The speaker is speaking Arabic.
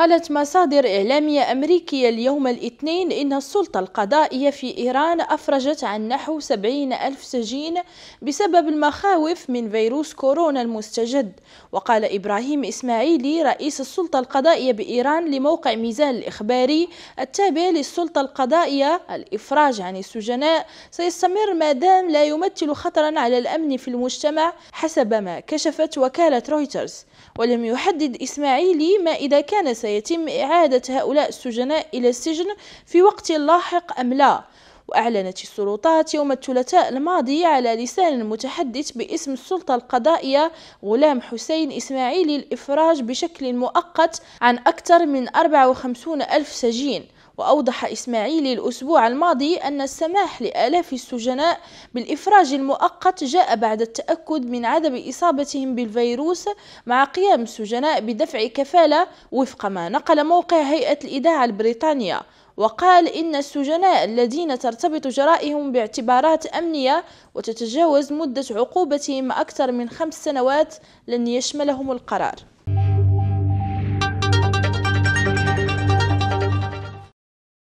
قالت مصادر إعلامية أمريكية اليوم الاثنين إن السلطة القضائية في إيران أفرجت عن نحو 70 ألف سجين بسبب المخاوف من فيروس كورونا المستجد وقال إبراهيم إسماعيلي رئيس السلطة القضائية بإيران لموقع ميزان الإخباري التابع للسلطة القضائية الإفراج عن السجناء سيستمر ما دام لا يمثل خطرا على الأمن في المجتمع حسب ما كشفت وكالة رويترز ولم يحدد إسماعيلي ما إذا كان سي سيتم إعادة هؤلاء السجناء إلى السجن في وقت لاحق أم لا؟ وأعلنت السلطات يوم الثلاثاء الماضي على لسان المتحدث باسم السلطة القضائية غلام حسين إسماعيلي الإفراج بشكل مؤقت عن أكثر من 54 ألف سجين وأوضح إسماعيل الأسبوع الماضي أن السماح لآلاف السجناء بالإفراج المؤقت جاء بعد التأكد من عدم إصابتهم بالفيروس مع قيام السجناء بدفع كفالة وفق ما نقل موقع هيئة الإذاعة البريطانية وقال إن السجناء الذين ترتبط جرائهم باعتبارات أمنية وتتجاوز مدة عقوبتهم أكثر من خمس سنوات لن يشملهم القرار